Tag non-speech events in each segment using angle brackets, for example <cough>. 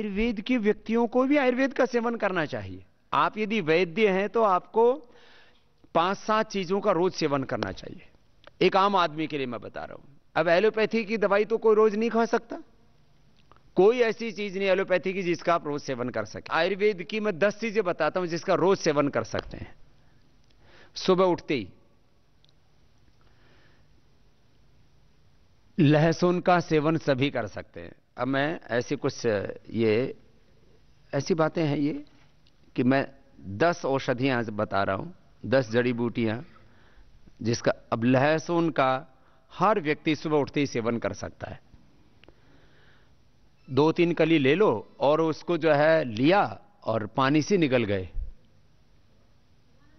आयुर्वेद के व्यक्तियों को भी आयुर्वेद का सेवन करना चाहिए आप यदि वैद्य हैं तो आपको पांच सात चीजों का रोज सेवन करना चाहिए एक आम आदमी के लिए मैं बता रहा हूं अब एलोपैथी की दवाई तो कोई रोज नहीं खा सकता कोई ऐसी चीज नहीं एलोपैथी की जिसका आप रोज सेवन कर सके आयुर्वेद की मैं दस चीजें बताता हूं जिसका रोज सेवन कर सकते हैं सुबह उठते ही लहसुन का सेवन सभी कर सकते हैं अब मैं ऐसी कुछ ये ऐसी बातें हैं ये कि मैं दस औषधियाँ बता रहा हूँ दस जड़ी बूटियाँ जिसका अब लहसुन का हर व्यक्ति सुबह उठते ही सेवन कर सकता है दो तीन कली ले लो और उसको जो है लिया और पानी से निकल गए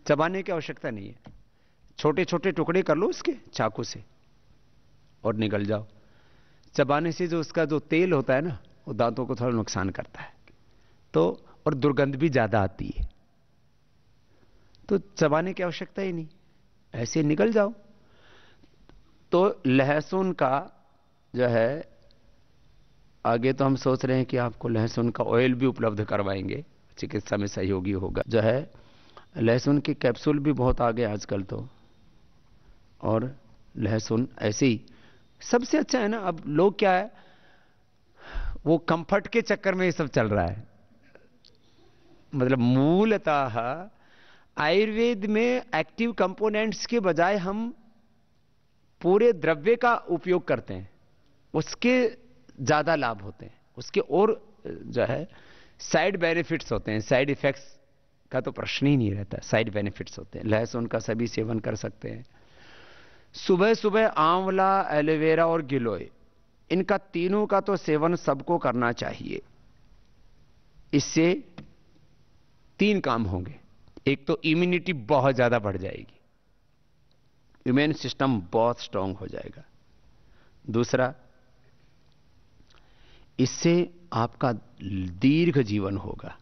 चबाने की आवश्यकता नहीं है छोटे छोटे टुकड़े कर लो उसके चाकू से और निकल जाओ चबाने से जो उसका जो तेल होता है ना वो दांतों को थोड़ा नुकसान करता है तो और दुर्गंध भी ज़्यादा आती है तो चबाने की आवश्यकता ही नहीं ऐसे निकल जाओ तो लहसुन का जो है आगे तो हम सोच रहे हैं कि आपको लहसुन का ऑयल भी उपलब्ध करवाएंगे चिकित्सा में सहयोगी होगा जो है लहसुन के कैप्सूल भी बहुत आ गए आजकल तो और लहसुन ऐसे ही सबसे अच्छा है ना अब लोग क्या है वो कंफर्ट के चक्कर में ये सब चल रहा है मतलब मूलतः आयुर्वेद में एक्टिव कंपोनेंट्स के बजाय हम पूरे द्रव्य का उपयोग करते हैं उसके ज्यादा लाभ होते हैं उसके और जो है साइड बेनिफिट्स होते हैं साइड इफेक्ट्स का तो प्रश्न ही नहीं रहता साइड बेनिफिट्स होते हैं लहसुन का सभी सेवन कर सकते हैं सुबह सुबह आंवला एलोवेरा और गिलोय इनका तीनों का तो सेवन सबको करना चाहिए इससे तीन काम होंगे एक तो इम्यूनिटी बहुत ज़्यादा बढ़ जाएगी इम्यून सिस्टम बहुत स्ट्रांग हो जाएगा दूसरा इससे आपका दीर्घ जीवन होगा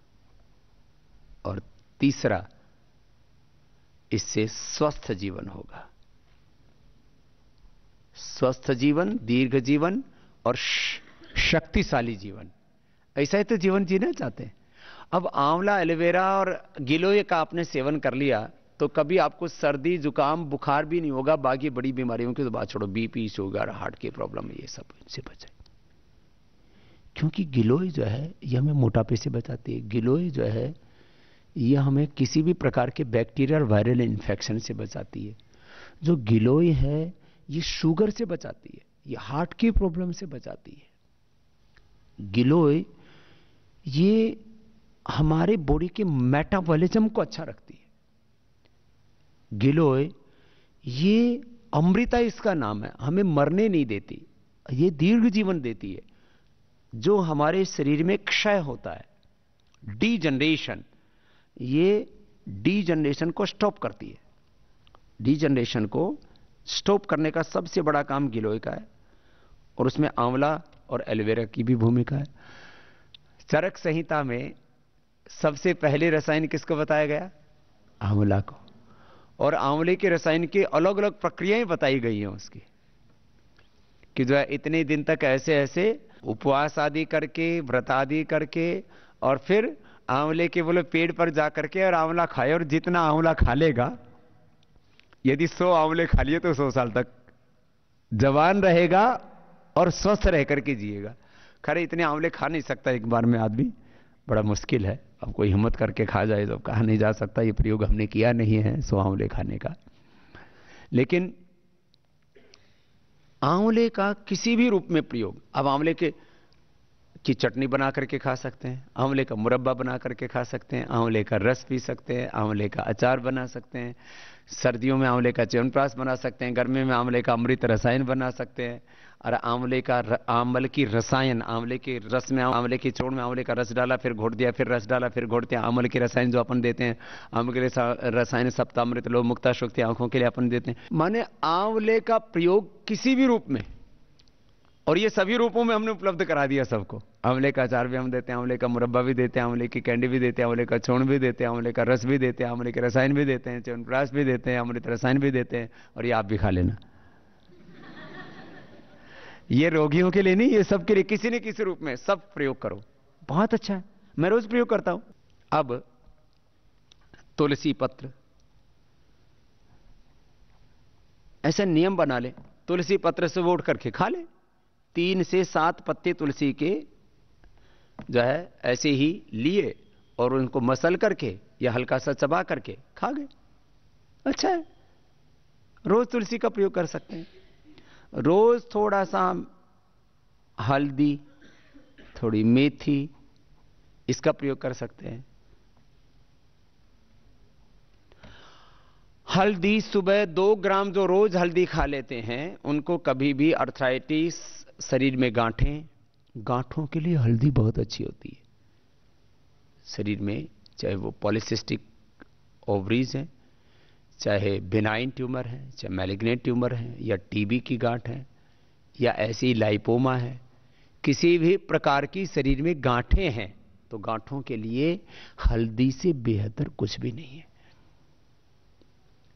और तीसरा इससे स्वस्थ जीवन होगा स्वस्थ जीवन दीर्घ जीवन और शक्तिशाली जीवन ऐसा ही तो जीवन जीना चाहते हैं अब आंवला एलोवेरा और गिलोय का आपने सेवन कर लिया तो कभी आपको सर्दी जुकाम बुखार भी नहीं होगा बाकी बड़ी बीमारियों की तो बात छोड़ो बीपी शुगर हार्ट की प्रॉब्लम ये सब इनसे बचाए क्योंकि गिलोय जो है ये हमें मोटापे से बचाती है गिलोय जो है ये हमें किसी भी प्रकार के बैक्टीरिया और वायरल इन्फेक्शन से बचाती है जो गिलोय है ये शुगर से बचाती है ये हार्ट की प्रॉब्लम से बचाती है गिलोय ये हमारे बॉडी के मेटाबॉलिज्म को अच्छा रखती है गिलोय ये अमृता इसका नाम है हमें मरने नहीं देती ये दीर्घ जीवन देती है जो हमारे शरीर में क्षय होता है डी जनरेशन ये डी जनरेशन को स्टॉप करती है डी जनरेशन को स्टॉप करने का सबसे बड़ा काम गिलोय का है और उसमें आंवला और एलोवेरा की भी भूमिका है चरक संहिता में सबसे पहले रसायन किसको बताया गया आंवला को और आंवले के रसायन की अलग अलग प्रक्रियाएं बताई गई हैं उसकी कि जो है इतने दिन तक ऐसे ऐसे उपवास आदि करके व्रत आदि करके और फिर आंवले के बोले पेड़ पर जा करके और आंवला खाए और जितना आंवला खा लेगा यदि सौ आंवले खा लिए तो सौ साल तक जवान रहेगा और स्वस्थ रह करके जिएगा खरे इतने आंवले खा नहीं सकता एक बार में आदमी बड़ा मुश्किल है अब कोई हिम्मत करके खा जाए तो कहा नहीं जा सकता ये प्रयोग हमने किया नहीं है सो आंवले खाने का लेकिन आंवले का किसी भी रूप में प्रयोग अब आंवले के की चटनी बना करके खा सकते हैं आंवले का मुरब्बा बना करके खा सकते हैं आंवले का रस पी सकते हैं आंवले का अचार बना सकते हैं सर्दियों में आंवले का च्यवनप्राश बना सकते हैं गर्मी में आंवले का अमृत रसायन बना सकते हैं और आंवले का आंवल की रसायन आंवले के रस में आंवले की चोड़ में आंवले का रस डाला फिर घोट दिया फिर रस डाला फिर घोट दिया आंवल के रसायन जो अपन देते हैं आंवल के रसायन सप्तामृत लोग मुक्ता शक्ति आंखों के लिए अपन देते हैं माने आंवले का प्रयोग किसी भी रूप में और ये सभी रूपों में हमने उपलब्ध करा दिया सबको आंवले का अचार भी हम देते हैं आंवले का मुरब्बा भी देते हैं आंवले की कैंडी भी देते हैं आंवले का छोड़ भी देते हैं आंवले का रस भी देते हैं आंवले के रसायन भी देते हैं च्यवनप्राश भी देते हैं अमृत रसायन भी देते हैं और ये आप भी खा लेना ये रोगियों के लिए नहीं ये सबके लिए किसी न किसी रूप में सब प्रयोग करो बहुत अच्छा है मैं रोज प्रयोग करता हूं अब तुलसी पत्र ऐसा नियम बना ले तुलसी पत्र से वो उठ करके खा ले तीन से सात पत्ते तुलसी के जो है ऐसे ही लिए और उनको मसल करके या हल्का सा चबा करके खा गए अच्छा है रोज तुलसी का प्रयोग कर सकते हैं रोज थोड़ा सा हल्दी थोड़ी मेथी इसका प्रयोग कर सकते हैं हल्दी सुबह दो ग्राम जो रोज हल्दी खा लेते हैं उनको कभी भी अर्थराइटिस शरीर में गांठें गांठों के लिए हल्दी बहुत अच्छी होती है शरीर में चाहे वो पॉलिसिस्टिक ओवरीज हैं चाहे बिनाइन ट्यूमर है चाहे मैलिग्नेट ट्यूमर है या टीबी की गांठ है या ऐसी लाइपोमा है किसी भी प्रकार की शरीर में गांठें हैं तो गांठों के लिए हल्दी से बेहतर कुछ भी नहीं है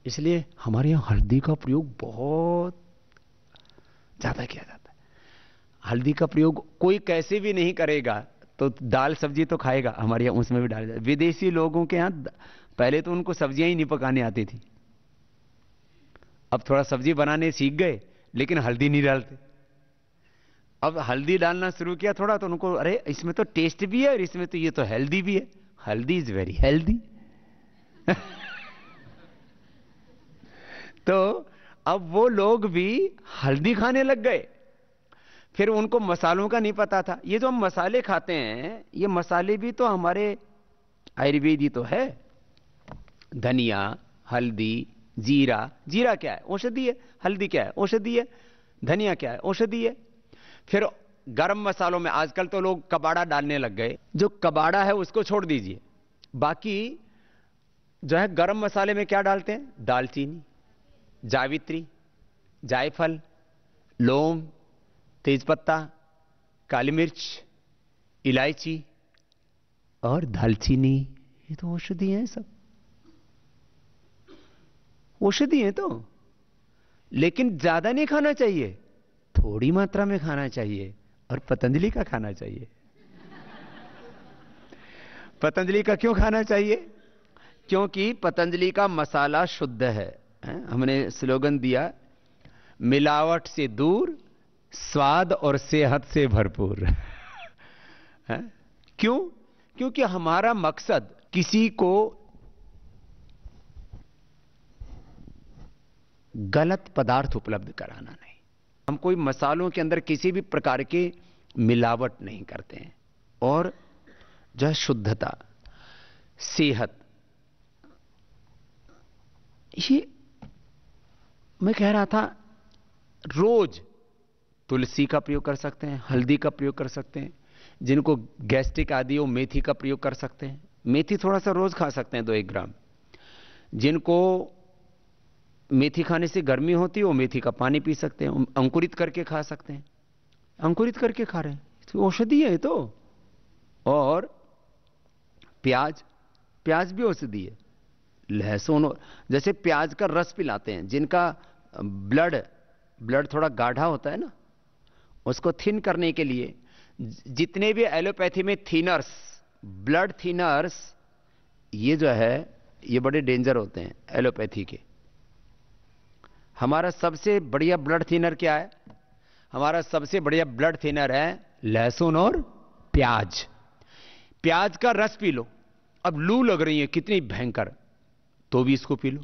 इसलिए हमारे यहाँ हल्दी का प्रयोग बहुत ज़्यादा किया जाता है हल्दी का प्रयोग कोई कैसे भी नहीं करेगा तो दाल सब्जी तो खाएगा हमारे यहाँ उसमें भी डाल जाता विदेशी लोगों के यहाँ पहले तो उनको सब्जियां ही नहीं पकाने आती थी अब थोड़ा सब्जी बनाने सीख गए लेकिन हल्दी नहीं डालते अब हल्दी डालना शुरू किया थोड़ा तो उनको अरे इसमें तो टेस्ट भी है और इसमें तो ये तो हेल्दी भी है हल्दी इज वेरी हेल्दी तो अब वो लोग भी हल्दी खाने लग गए फिर उनको मसालों का नहीं पता था ये जो हम मसाले खाते हैं ये मसाले भी तो हमारे आयुर्वेदी तो है धनिया हल्दी जीरा जीरा क्या है औषधि है हल्दी क्या है औषधि है धनिया क्या है औषधि है फिर गरम मसालों में आजकल तो लोग कबाड़ा डालने लग गए जो कबाड़ा है उसको छोड़ दीजिए बाकी जो है गरम मसाले में क्या डालते हैं दालचीनी जावित्री जायफल लोम तेजपत्ता काली मिर्च इलायची और दालचीनी ये तो औषधि हैं सब औषधि हैं तो लेकिन ज्यादा नहीं खाना चाहिए थोड़ी मात्रा में खाना चाहिए और पतंजलि का खाना चाहिए पतंजलि का क्यों खाना चाहिए क्योंकि पतंजलि का मसाला शुद्ध है हमने स्लोगन दिया मिलावट से दूर स्वाद और सेहत से भरपूर <laughs> क्यों क्योंकि हमारा मकसद किसी को गलत पदार्थ उपलब्ध कराना नहीं हम कोई मसालों के अंदर किसी भी प्रकार के मिलावट नहीं करते हैं और जो है शुद्धता सेहत ये मैं कह रहा था रोज तुलसी का प्रयोग कर सकते हैं हल्दी का प्रयोग कर सकते हैं जिनको गैस्ट्रिक आदि हो मेथी का प्रयोग कर सकते हैं मेथी थोड़ा सा रोज खा सकते हैं दो एक ग्राम जिनको मेथी खाने से गर्मी होती हो मेथी का पानी पी सकते हैं अंकुरित करके खा सकते हैं अंकुरित करके खा रहे हैं तो औषधि है तो और प्याज प्याज भी औषधि है लहसुन और जैसे प्याज का रस पिलाते हैं जिनका ब्लड ब्लड थोड़ा गाढ़ा होता है ना उसको थिन करने के लिए जितने भी एलोपैथी में थिनर्स ब्लड थिनर्स ये जो है ये बड़े डेंजर होते हैं एलोपैथी के हमारा सबसे बढ़िया ब्लड थिनर क्या है हमारा सबसे बढ़िया ब्लड थिनर है लहसुन और प्याज प्याज का रस पी लो अब लू लग रही है कितनी भयंकर तो भी इसको पी लो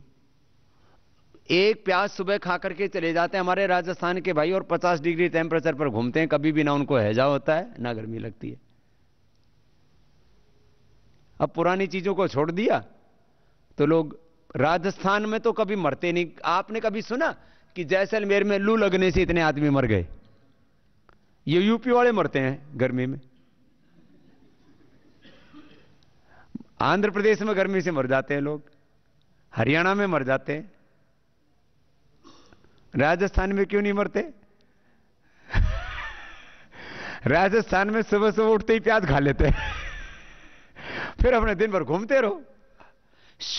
एक प्याज सुबह खा करके चले जाते हैं हमारे राजस्थान के भाई और 50 डिग्री टेम्परेचर पर घूमते हैं कभी भी ना उनको हैजा होता है ना गर्मी लगती है अब पुरानी चीज़ों को छोड़ दिया तो लोग राजस्थान में तो कभी मरते नहीं आपने कभी सुना कि जैसलमेर में लू लगने से इतने आदमी मर गए ये यूपी वाले मरते हैं गर्मी में आंध्र प्रदेश में गर्मी से मर जाते हैं लोग हरियाणा में मर जाते हैं राजस्थान में क्यों नहीं मरते राजस्थान में सुबह सुबह उठते ही प्याज खा लेते फिर अपने दिन भर घूमते रहो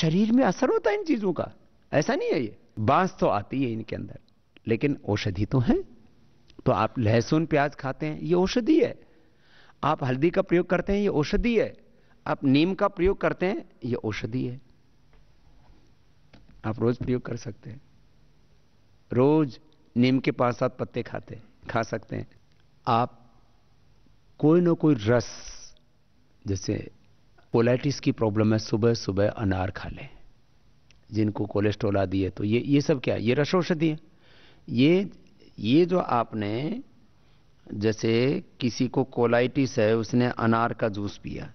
शरीर में असर होता है इन चीजों का ऐसा नहीं है ये बांस तो आती है इनके अंदर लेकिन औषधि तो है तो आप लहसुन प्याज खाते हैं ये औषधि है आप हल्दी का प्रयोग करते हैं ये औषधि है आप नीम का प्रयोग करते हैं ये औषधि है आप रोज प्रयोग कर सकते हैं रोज नीम के पांच सात पत्ते खाते खा सकते हैं आप कोई ना कोई रस जैसे कोलाइटिस की प्रॉब्लम है सुबह सुबह अनार खा लें जिनको कोलेस्ट्रोल आदि है तो ये ये सब क्या है ये रस औषधि है ये ये जो आपने जैसे किसी को कोलाइटिस है उसने अनार का जूस पिया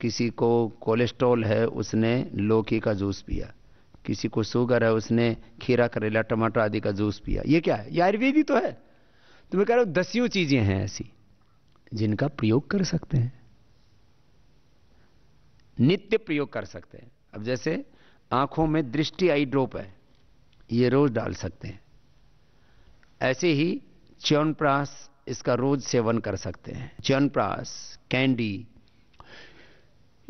किसी को कोलेस्ट्रॉल है उसने लौकी का जूस पिया किसी को शुगर है उसने खीरा करेला टमाटर आदि का जूस पिया ये क्या है ये आयुर्वेदी तो है तो मैं कह रहा हूं दसियों चीज़ें हैं ऐसी जिनका प्रयोग कर सकते हैं नित्य प्रयोग कर सकते हैं अब जैसे आंखों में दृष्टि आई ड्रॉप है ये रोज डाल सकते हैं ऐसे ही च्यवनप्राश इसका रोज सेवन कर सकते हैं प्रास कैंडी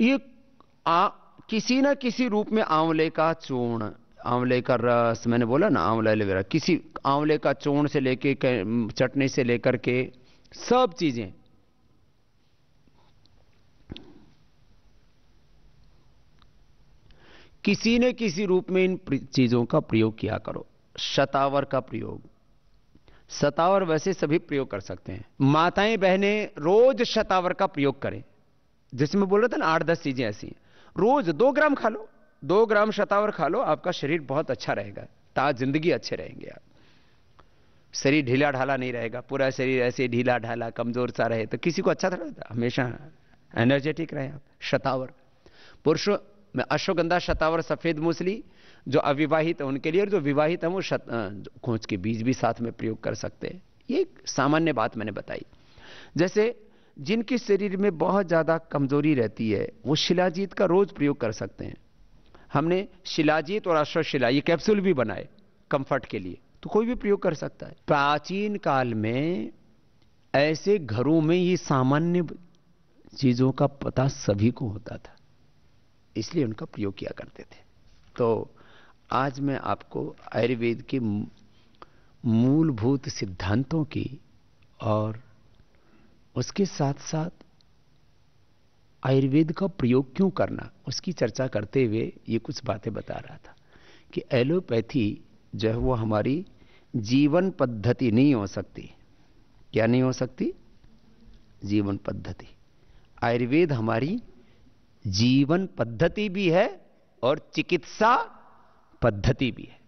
ये आ किसी ना किसी रूप में आंवले का चूर्ण आंवले का रस मैंने बोला ना आंवला एलोवेरा किसी आंवले का चूर्ण से लेके चटनी से लेकर के सब चीजें किसी ने किसी रूप में इन चीजों का प्रयोग किया करो शतावर का प्रयोग शतावर वैसे सभी प्रयोग कर सकते हैं माताएं बहनें रोज शतावर का प्रयोग करें जिसमें बोल रहा था ना आठ दस चीजें ऐसी हैं रोज दो ग्राम खा लो दो ग्राम शतावर खा लो आपका शरीर बहुत अच्छा रहेगा ता जिंदगी अच्छे रहेंगे आप शरीर ढीला ढाला नहीं रहेगा पूरा शरीर ऐसे ढीला ढाला कमजोर सा रहे तो किसी को अच्छा रहता हमेशा एनर्जेटिक रहे आप शतावर पुरुष में अश्वगंधा शतावर सफेद मूसली जो अविवाहित है उनके लिए और जो विवाहित है वो शत के बीज भी साथ में प्रयोग कर सकते हैं ये एक सामान्य बात मैंने बताई जैसे जिनके शरीर में बहुत ज़्यादा कमज़ोरी रहती है वो शिलाजीत का रोज़ प्रयोग कर सकते हैं हमने शिलाजीत और अश्वशिला ये कैप्सूल भी बनाए कंफर्ट के लिए तो कोई भी प्रयोग कर सकता है प्राचीन काल में ऐसे घरों में ये सामान्य चीज़ों का पता सभी को होता था इसलिए उनका प्रयोग किया करते थे तो आज मैं आपको आयुर्वेद के मूलभूत सिद्धांतों की और उसके साथ साथ आयुर्वेद का प्रयोग क्यों करना उसकी चर्चा करते हुए ये कुछ बातें बता रहा था कि एलोपैथी जो है वो हमारी जीवन पद्धति नहीं हो सकती क्या नहीं हो सकती जीवन पद्धति आयुर्वेद हमारी जीवन पद्धति भी है और चिकित्सा पद्धति भी है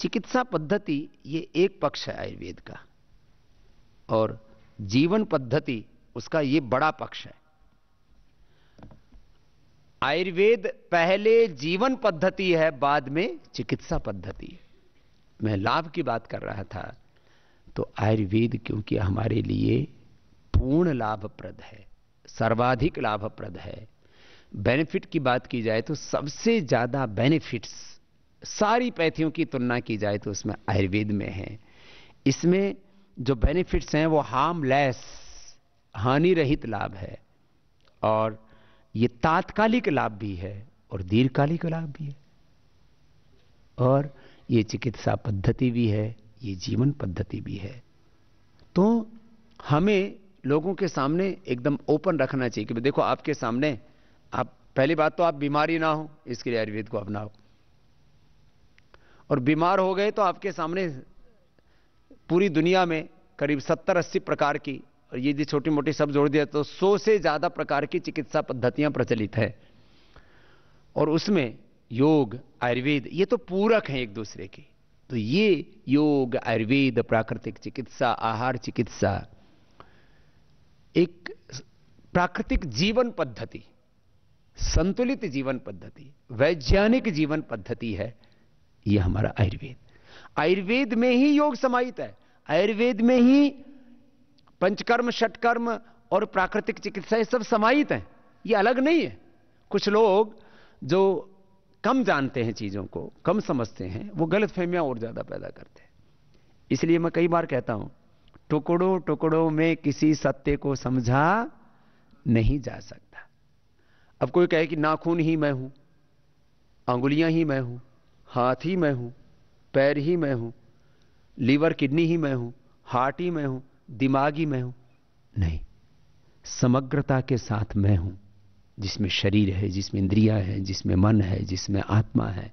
चिकित्सा पद्धति ये एक पक्ष है आयुर्वेद का और जीवन पद्धति उसका यह बड़ा पक्ष है आयुर्वेद पहले जीवन पद्धति है बाद में चिकित्सा पद्धति है मैं लाभ की बात कर रहा था तो आयुर्वेद क्योंकि हमारे लिए पूर्ण लाभप्रद है सर्वाधिक लाभप्रद है बेनिफिट की बात की जाए तो सबसे ज्यादा बेनिफिट्स सारी पैथियों की तुलना की जाए तो उसमें आयुर्वेद में है इसमें जो बेनिफिट्स हैं वो हार्मलेस हानि रहित लाभ है और ये तात्कालिक लाभ भी है और दीर्घकालिक लाभ भी है और ये चिकित्सा पद्धति भी है ये जीवन पद्धति भी है तो हमें लोगों के सामने एकदम ओपन रखना चाहिए कि देखो आपके सामने आप पहली बात तो आप बीमारी ना हो इसके लिए आयुर्वेद को अपनाओ और बीमार हो गए तो आपके सामने पूरी दुनिया में करीब सत्तर अस्सी प्रकार की और ये यदि छोटी मोटी सब जोड़ दिया तो सौ से ज़्यादा प्रकार की चिकित्सा पद्धतियां प्रचलित है और उसमें योग आयुर्वेद ये तो पूरक हैं एक दूसरे के तो ये योग आयुर्वेद प्राकृतिक चिकित्सा आहार चिकित्सा एक प्राकृतिक जीवन पद्धति संतुलित जीवन पद्धति वैज्ञानिक जीवन पद्धति है यह हमारा आयुर्वेद आयुर्वेद में ही योग समाहित है आयुर्वेद में ही पंचकर्म षटकर्म और प्राकृतिक चिकित्सा ये सब समाहित हैं ये अलग नहीं है कुछ लोग जो कम जानते हैं चीज़ों को कम समझते हैं वो गलत फहमियां और ज़्यादा पैदा करते हैं इसलिए मैं कई बार कहता हूं टुकड़ों टुकड़ों में किसी सत्य को समझा नहीं जा सकता अब कोई कहे कि नाखून ही मैं हूं अंगुलियां ही मैं हूं हाथ ही मैं हूं पैर ही मैं हूं लीवर किडनी ही मैं हूं हार्ट ही मैं हूं दिमाग ही मैं हूं नहीं समग्रता के साथ मैं हूं जिसमें शरीर है जिसमें इंद्रिया है जिसमें मन है जिसमें आत्मा है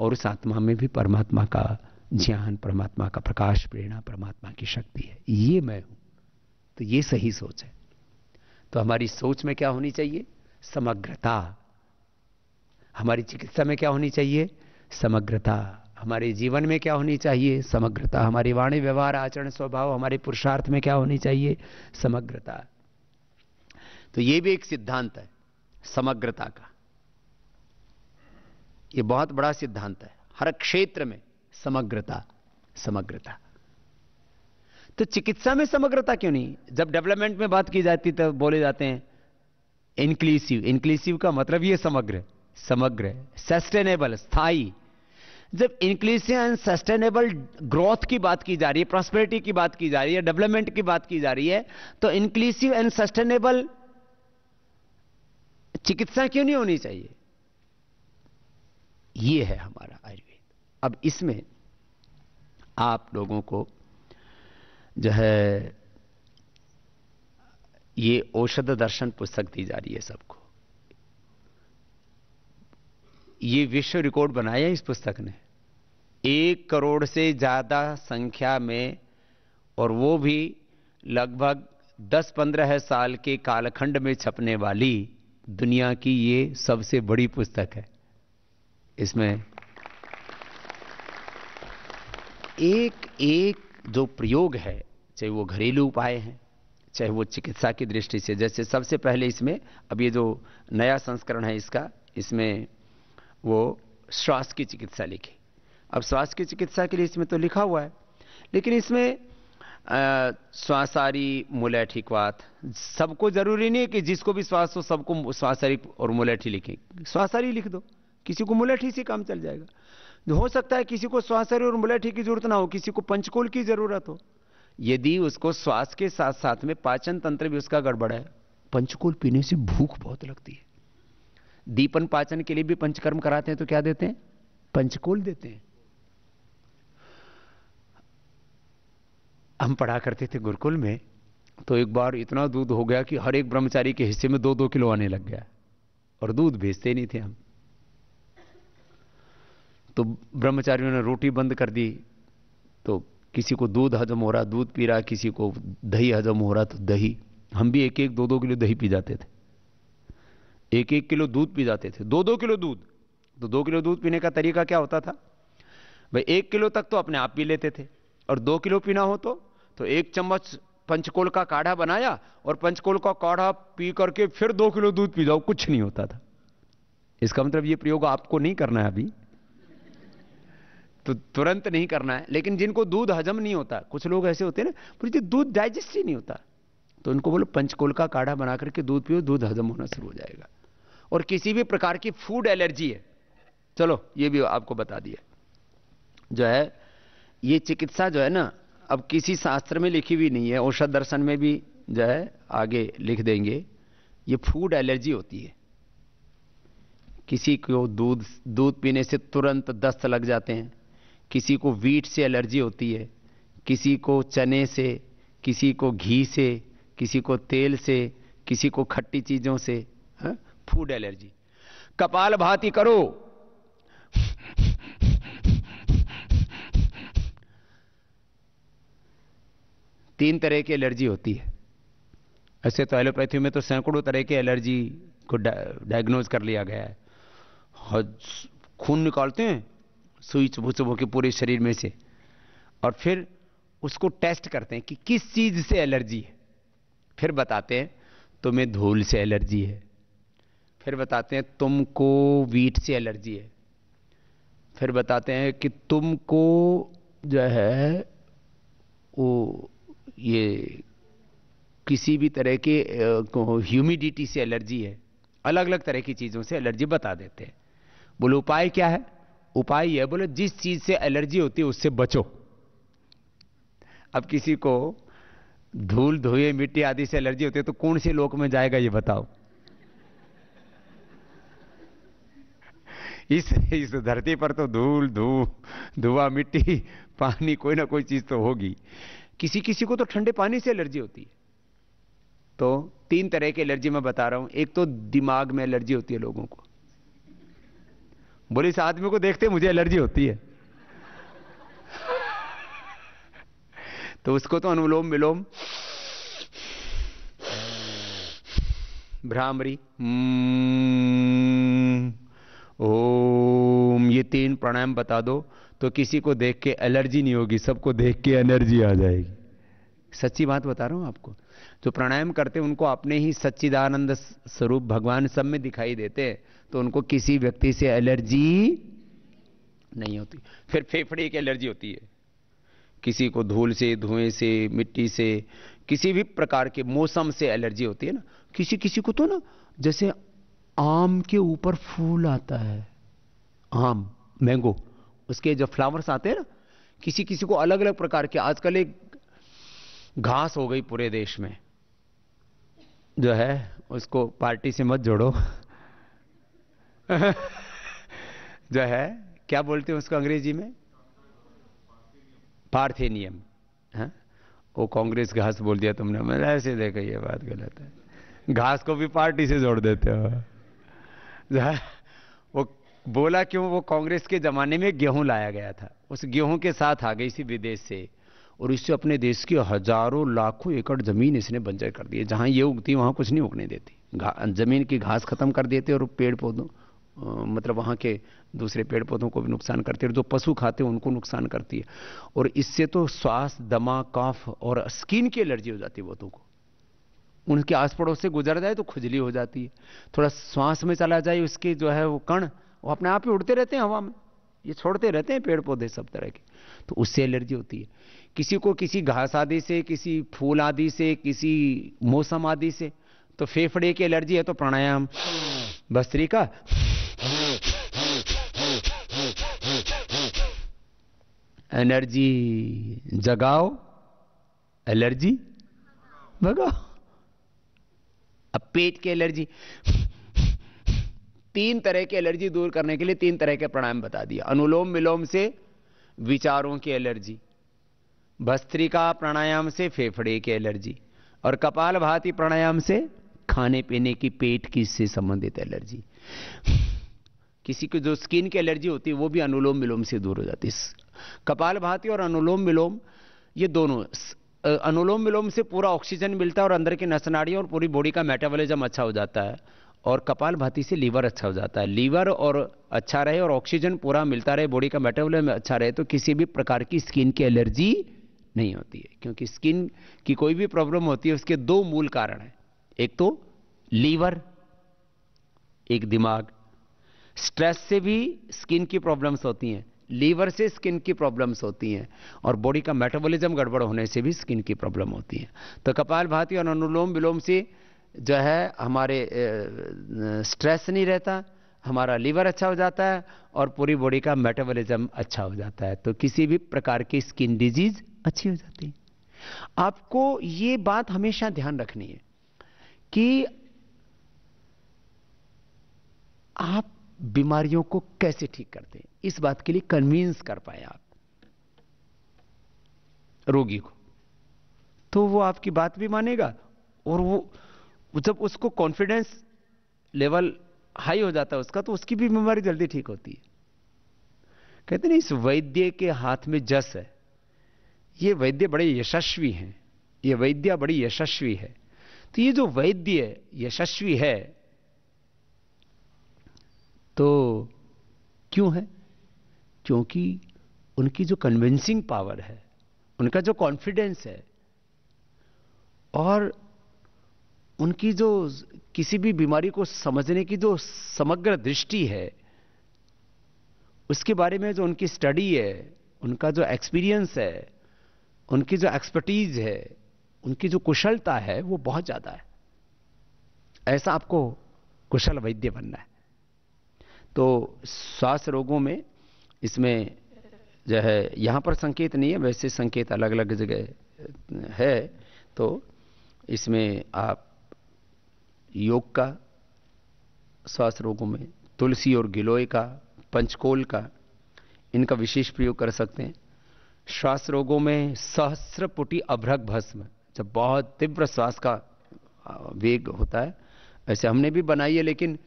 और उस आत्मा में भी परमात्मा का ज्ञान परमात्मा का प्रकाश प्रेरणा परमात्मा की शक्ति है ये मैं हूं तो ये सही सोच है तो हमारी सोच में क्या होनी चाहिए समग्रता हमारी चिकित्सा में क्या होनी चाहिए समग्रता हमारे जीवन में क्या होनी चाहिए समग्रता हमारी वाणी व्यवहार आचरण स्वभाव हमारे पुरुषार्थ में क्या होनी चाहिए समग्रता तो ये भी एक सिद्धांत है समग्रता का ये बहुत बड़ा सिद्धांत है हर क्षेत्र में समग्रता समग्रता तो चिकित्सा में समग्रता क्यों नहीं जब डेवलपमेंट में बात की जाती तो बोले जाते हैं इंक्लूसिव इंक्लूसिव का मतलब ये समग्र समग्र सस्टेनेबल स्थायी जब इंक्लूसिव एंड सस्टेनेबल ग्रोथ की बात की जा रही है प्रॉस्पेरिटी की बात की जा रही है डेवलपमेंट की बात की जा रही है तो इंक्लूसिव एंड सस्टेनेबल चिकित्सा क्यों नहीं होनी चाहिए यह है हमारा आयुर्वेद अब इसमें आप लोगों को जो है ये औषध दर्शन पुस्तक दी जा रही है सबको ये विश्व रिकॉर्ड बनाया इस पुस्तक ने एक करोड़ से ज़्यादा संख्या में और वो भी लगभग 10-15 साल के कालखंड में छपने वाली दुनिया की ये सबसे बड़ी पुस्तक है इसमें एक एक जो प्रयोग है चाहे वो घरेलू उपाय हैं चाहे वो चिकित्सा की दृष्टि से जैसे सबसे पहले इसमें अब ये जो नया संस्करण है इसका इसमें वो श्वास की चिकित्सा लिखी अब स्वास्थ्य की चिकित्सा के लिए इसमें तो लिखा हुआ है लेकिन इसमें श्वासारी क्वात सबको जरूरी नहीं है कि जिसको भी श्वास हो सबको श्वासारी और मुलैठी लिखें श्वासारी लिख दो किसी को मुलैठी से काम चल जाएगा हो सकता है किसी को श्वासारी और मुलैठी की जरूरत ना हो किसी को पंचकोल की जरूरत हो यदि उसको श्वास के साथ साथ में पाचन तंत्र भी उसका गड़बड़ है पंचकोल पीने से भूख बहुत लगती है दीपन पाचन के लिए भी पंचकर्म कराते हैं तो क्या देते हैं पंचकोल देते हैं हम पढ़ा करते थे गुरुकुल में तो एक बार इतना दूध हो गया कि हर एक ब्रह्मचारी के हिस्से में दो दो किलो आने लग गया और दूध भेजते नहीं थे हम तो ब्रह्मचारियों ने रोटी बंद कर दी तो किसी को दूध हजम हो रहा दूध पी रहा किसी को दही हजम हो रहा तो दही हम भी एक एक दो दो किलो दही पी जाते थे एक एक किलो दूध पी जाते थे दो दो किलो दूध तो दो किलो दूध पीने का तरीका क्या होता था भाई एक किलो तक तो अपने आप पी लेते थे और दो किलो पीना हो तो तो एक चम्मच पंचकोल का काढ़ा बनाया और पंचकोल का काढ़ा पी करके फिर दो किलो दूध पी जाओ कुछ नहीं होता था इसका मतलब ये प्रयोग आपको नहीं करना है अभी तो तुरंत नहीं करना है लेकिन जिनको दूध हजम नहीं होता कुछ लोग ऐसे होते हैं ना मुझे दूध डाइजेस्ट ही नहीं होता तो उनको बोलो पंचकोल का काढ़ा बना करके दूध पियो दूध हजम होना शुरू हो जाएगा और किसी भी प्रकार की फूड एलर्जी है चलो ये भी आपको बता दिया जो है ये चिकित्सा जो है ना अब किसी शास्त्र में लिखी हुई नहीं है औषध दर्शन में भी जो है आगे लिख देंगे ये फूड एलर्जी होती है किसी को दूध दूध पीने से तुरंत दस्त लग जाते हैं किसी को वीट से एलर्जी होती है किसी को चने से किसी को घी से किसी को तेल से किसी को खट्टी चीज़ों से हाँ, फूड एलर्जी कपाल भाती करो तीन तरह की एलर्जी होती है ऐसे तो एलोपैथी में तो सैकड़ों तरह की एलर्जी को डायग्नोज कर लिया गया है खून निकालते हैं सुई चुभ चुभ के पूरे शरीर में से और फिर उसको टेस्ट करते हैं कि किस चीज़ से एलर्जी है फिर बताते हैं तुम्हें धूल से एलर्जी है फिर बताते हैं तुमको वीट से एलर्जी है फिर बताते हैं कि तुमको जो है वो ये किसी भी तरह के ह्यूमिडिटी से एलर्जी है अलग अलग तरह की चीज़ों से एलर्जी बता देते हैं बोले उपाय क्या है उपाय यह बोले जिस चीज़ से एलर्जी होती है उससे बचो अब किसी को धूल धोए मिट्टी आदि से एलर्जी होती है तो कौन से लोक में जाएगा ये बताओ इस इस धरती पर तो धूल धू धुआं मिट्टी पानी कोई ना कोई चीज़ तो होगी किसी किसी को तो ठंडे पानी से एलर्जी होती है तो तीन तरह की एलर्जी मैं बता रहा हूं एक तो दिमाग में एलर्जी होती है लोगों को बोले इस आदमी को देखते मुझे एलर्जी होती है तो उसको तो अनुलोम विलोम भ्रामरी हम्म, ओम ये तीन प्राणायाम बता दो तो किसी को देख के एलर्जी नहीं होगी सबको देख के एनर्जी आ जाएगी सच्ची बात बता रहा हूं आपको जो प्राणायाम करते हैं उनको अपने ही सच्चिदानंद स्वरूप भगवान सब में दिखाई देते हैं तो उनको किसी व्यक्ति से एलर्जी नहीं होती फिर फेफड़े की एलर्जी होती है किसी को धूल से धुएं से मिट्टी से किसी भी प्रकार के मौसम से एलर्जी होती है ना किसी किसी को तो ना जैसे आम के ऊपर फूल आता है आम मैंगो उसके जो फ्लावर्स आते हैं ना किसी किसी को अलग अलग प्रकार के आजकल एक घास हो गई पूरे देश में जो है उसको पार्टी से मत जोड़ो <laughs> जो है क्या बोलते हैं उसको अंग्रेजी में पार्थेनियम है हाँ? वो कांग्रेस घास बोल दिया तुमने मैंने ऐसे देखा ये बात गलत है घास को भी पार्टी से जोड़ देते हो जो है बोला क्यों वो कांग्रेस के ज़माने में गेहूं लाया गया था उस गेहूं के साथ आ गई थी विदेश से और इससे अपने देश की हजारों लाखों एकड़ ज़मीन इसने बंजर कर दी है ये उगती वहां कुछ नहीं उगने देती ज़मीन की घास ख़त्म कर देते और पेड़ पौधों मतलब वहां के दूसरे पेड़ पौधों को भी नुकसान करती है और जो पशु खाते हैं उनको नुकसान करती है और इससे तो श्वास दमा काफ और स्किन की एलर्जी हो जाती है बहुतों को उनके आस पड़ोस से गुजर जाए तो खुजली हो जाती है थोड़ा श्वास में चला जाए उसके जो है वो कण वो अपने आप ही उड़ते रहते हैं हवा में ये छोड़ते रहते हैं पेड़ पौधे सब तरह के तो उससे एलर्जी होती है किसी को किसी घास आदि से किसी फूल आदि से किसी मौसम आदि से तो फेफड़े की एलर्जी है तो प्राणायाम बस्त्री का एनर्जी जगाओ एलर्जी भगाओ अब पेट की एलर्जी तीन तरह की एलर्जी दूर करने के लिए तीन तरह के प्राणायाम बता दिया अनुलोम विलोम से विचारों की एलर्जी भस्त्रिका प्राणायाम से फेफड़े की एलर्जी और कपाल भाती प्राणायाम से खाने पीने की पेट की से संबंधित एलर्जी किसी को जो स्किन की एलर्जी होती है वो भी अनुलोम विलोम से दूर हो जाती है कपाल भाती और अनुलोम विलोम ये दोनों अनुलोम विलोम से पूरा ऑक्सीजन मिलता है और अंदर की नसनाड़ियाँ और पूरी बॉडी का मेटाबॉलिज्म अच्छा हो जाता है और कपाल भाती से लीवर अच्छा हो जाता है लीवर और अच्छा रहे और ऑक्सीजन पूरा मिलता रहे बॉडी का मेटाबोलिज्म अच्छा रहे तो किसी भी प्रकार की स्किन की एलर्जी नहीं होती है क्योंकि स्किन की कोई भी प्रॉब्लम होती है उसके दो मूल कारण हैं एक तो लीवर एक दिमाग स्ट्रेस से भी स्किन की प्रॉब्लम्स होती हैं लीवर से स्किन की प्रॉब्लम्स होती हैं और बॉडी का मेटाबॉलिज्म गड़बड़ होने से भी स्किन की प्रॉब्लम होती है तो कपाल भाती और अनुलोम विलोम से जो है हमारे स्ट्रेस नहीं रहता हमारा लीवर अच्छा हो जाता है और पूरी बॉडी का मेटाबॉलिज्म अच्छा हो जाता है तो किसी भी प्रकार की स्किन डिजीज अच्छी हो जाती है आपको ये बात हमेशा ध्यान रखनी है कि आप बीमारियों को कैसे ठीक करते हैं इस बात के लिए कन्वींस कर पाए आप रोगी को तो वो आपकी बात भी मानेगा और वो जब उसको कॉन्फिडेंस लेवल हाई हो जाता है उसका तो उसकी भी बीमारी जल्दी ठीक होती है कहते ना इस वैद्य के हाथ में जस है ये वैद्य बड़े यशस्वी हैं ये वैद्या बड़ी यशस्वी है तो ये जो वैद्य यशस्वी है तो क्यों है क्योंकि उनकी जो कन्विंसिंग पावर है उनका जो कॉन्फिडेंस है और उनकी जो किसी भी बीमारी को समझने की जो समग्र दृष्टि है उसके बारे में जो उनकी स्टडी है उनका जो एक्सपीरियंस है उनकी जो एक्सपर्टीज है उनकी जो कुशलता है वो बहुत ज़्यादा है ऐसा आपको कुशल वैद्य बनना है तो श्वास रोगों में इसमें जो है यहाँ पर संकेत नहीं है वैसे संकेत अलग अलग जगह है तो इसमें आप योग का श्वास रोगों में तुलसी और गिलोय का पंचकोल का इनका विशेष प्रयोग कर सकते हैं श्वास रोगों में सहस्रपुटी अभ्रक भस्म जब बहुत तीव्र श्वास का वेग होता है ऐसे हमने भी बनाई है लेकिन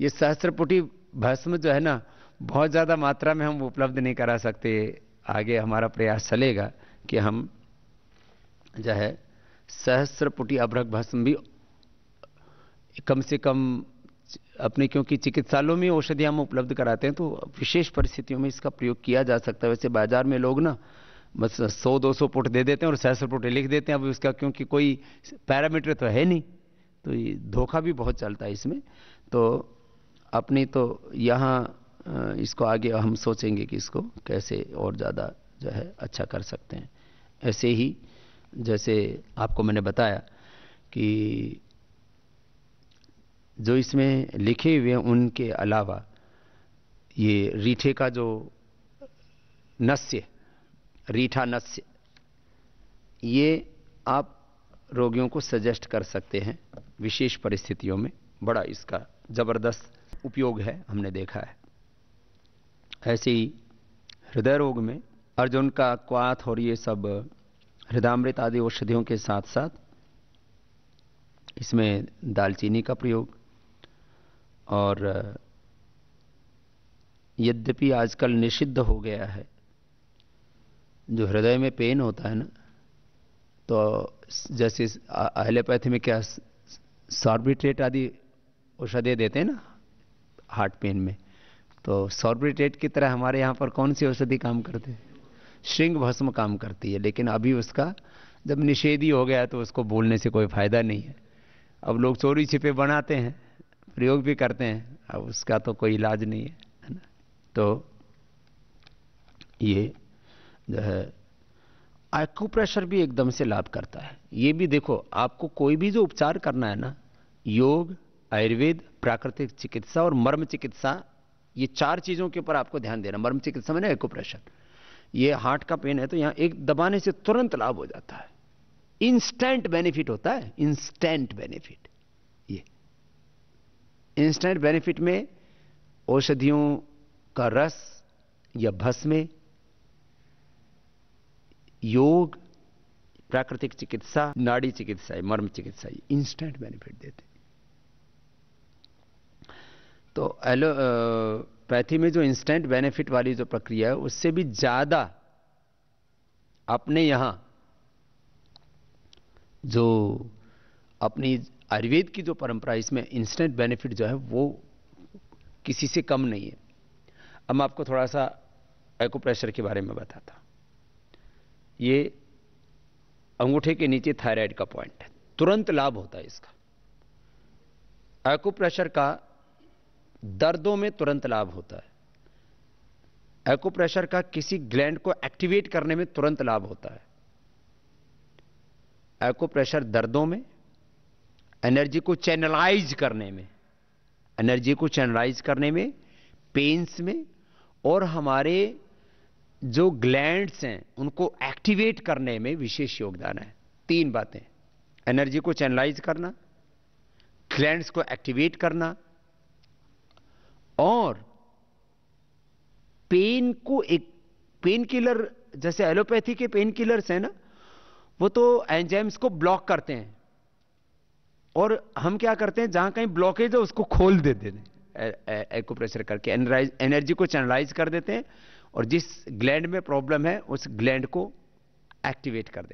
ये सहस्रपुटी भस्म जो है ना बहुत ज़्यादा मात्रा में हम उपलब्ध नहीं करा सकते आगे हमारा प्रयास चलेगा कि हम जो है सहस्रपुटी अभ्रक भस्म भी कम से कम अपने क्योंकि चिकित्सालयों में औषधियाँ हम उपलब्ध कराते हैं तो विशेष परिस्थितियों में इसका प्रयोग किया जा सकता है वैसे बाजार में लोग ना बस सौ दो सौ पुट दे देते हैं और सौ पुट लिख देते हैं अब उसका क्योंकि कोई पैरामीटर तो है नहीं तो ये धोखा भी बहुत चलता है इसमें तो अपनी तो यहाँ इसको आगे हम सोचेंगे कि इसको कैसे और ज़्यादा जो है अच्छा कर सकते हैं ऐसे ही जैसे आपको मैंने बताया कि जो इसमें लिखे हुए हैं उनके अलावा ये रीठे का जो नस्य रीठा नस्य ये आप रोगियों को सजेस्ट कर सकते हैं विशेष परिस्थितियों में बड़ा इसका ज़बरदस्त उपयोग है हमने देखा है ऐसे ही हृदय रोग में अर्जुन का क्वाथ और ये सब हृदयामृत आदि औषधियों के साथ साथ इसमें दालचीनी का प्रयोग और यद्यपि आजकल निषिद्ध हो गया है जो हृदय में पेन होता है ना तो जैसे एलोपैथी में क्या सॉर्बिट्रेट आदि औषधे देते हैं ना हार्ट पेन में तो सॉर्बिट्रेट की तरह हमारे यहाँ पर कौन सी औषधि काम करते हैं श्रृंग भस्म काम करती है लेकिन अभी उसका जब निषेधी हो गया तो उसको बोलने से कोई फायदा नहीं है अब लोग चोरी छिपे बनाते हैं प्रयोग भी करते हैं अब उसका तो कोई इलाज नहीं है ना तो ये जो है आक्यूप्रेशर भी एकदम से लाभ करता है ये भी देखो आपको कोई भी जो उपचार करना है ना योग आयुर्वेद प्राकृतिक चिकित्सा और मर्म चिकित्सा ये चार चीज़ों के ऊपर आपको ध्यान देना मर्म चिकित्सा मैंने एक्यूप्रेशर ये हार्ट का पेन है तो यहाँ एक दबाने से तुरंत लाभ हो जाता है इंस्टेंट बेनिफिट होता है इंस्टेंट बेनिफिट इंस्टेंट बेनिफिट में औषधियों का रस या भस्में योग प्राकृतिक चिकित्सा नाड़ी चिकित्सा मर्म चिकित्सा इंस्टेंट बेनिफिट देते तो एलोपैथी में जो इंस्टेंट बेनिफिट वाली जो प्रक्रिया है उससे भी ज़्यादा अपने यहां जो अपनी आयुर्वेद की जो परंपरा इसमें इंस्टेंट बेनिफिट जो है वो किसी से कम नहीं है अब मैं आपको थोड़ा सा एकोप्रेशर के बारे में बताता ये अंगूठे के नीचे थायराइड का पॉइंट है तुरंत लाभ होता है इसका एक्ोप्रेशर का दर्दों में तुरंत लाभ होता है एक्ोप्रेशर का किसी ग्लैंड को एक्टिवेट करने में तुरंत लाभ होता है एकोप्रेशर दर्दों में एनर्जी को चैनलाइज करने में एनर्जी को चैनलाइज करने में पेन्स में और हमारे जो ग्लैंड्स हैं उनको एक्टिवेट करने में विशेष योगदान है तीन बातें एनर्जी को चैनलाइज करना ग्लैंड्स को एक्टिवेट करना और पेन को एक पेन किलर जैसे एलोपैथी के पेन किलर्स हैं ना वो तो एंजाइम्स को ब्लॉक करते हैं और हम क्या करते हैं जहां कहीं ब्लॉकेज है उसको खोल देते हैं एक्प्रेशर करके एनर्जी को चैनलाइज कर देते हैं और जिस ग्लैंड में प्रॉब्लम है उस ग्लैंड को एक्टिवेट कर देते हैं